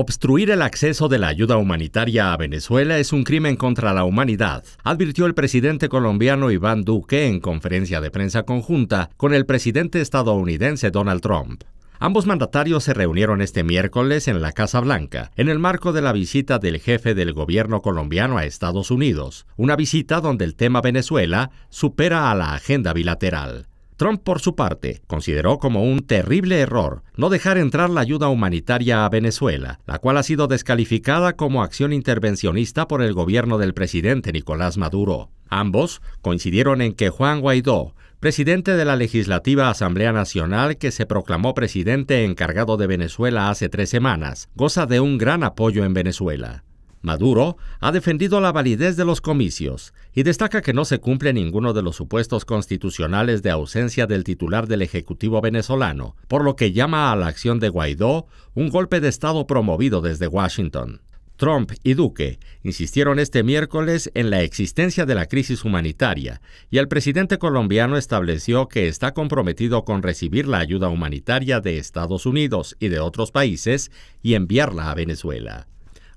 Obstruir el acceso de la ayuda humanitaria a Venezuela es un crimen contra la humanidad, advirtió el presidente colombiano Iván Duque en conferencia de prensa conjunta con el presidente estadounidense Donald Trump. Ambos mandatarios se reunieron este miércoles en la Casa Blanca, en el marco de la visita del jefe del gobierno colombiano a Estados Unidos, una visita donde el tema Venezuela supera a la agenda bilateral. Trump, por su parte, consideró como un terrible error no dejar entrar la ayuda humanitaria a Venezuela, la cual ha sido descalificada como acción intervencionista por el gobierno del presidente Nicolás Maduro. Ambos coincidieron en que Juan Guaidó, presidente de la legislativa Asamblea Nacional que se proclamó presidente encargado de Venezuela hace tres semanas, goza de un gran apoyo en Venezuela. Maduro ha defendido la validez de los comicios y destaca que no se cumple ninguno de los supuestos constitucionales de ausencia del titular del Ejecutivo venezolano, por lo que llama a la acción de Guaidó un golpe de Estado promovido desde Washington. Trump y Duque insistieron este miércoles en la existencia de la crisis humanitaria y el presidente colombiano estableció que está comprometido con recibir la ayuda humanitaria de Estados Unidos y de otros países y enviarla a Venezuela.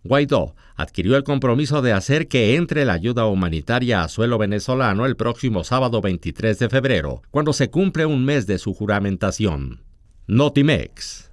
Guaidó adquirió el compromiso de hacer que entre la ayuda humanitaria a suelo venezolano el próximo sábado 23 de febrero, cuando se cumple un mes de su juramentación. Notimex.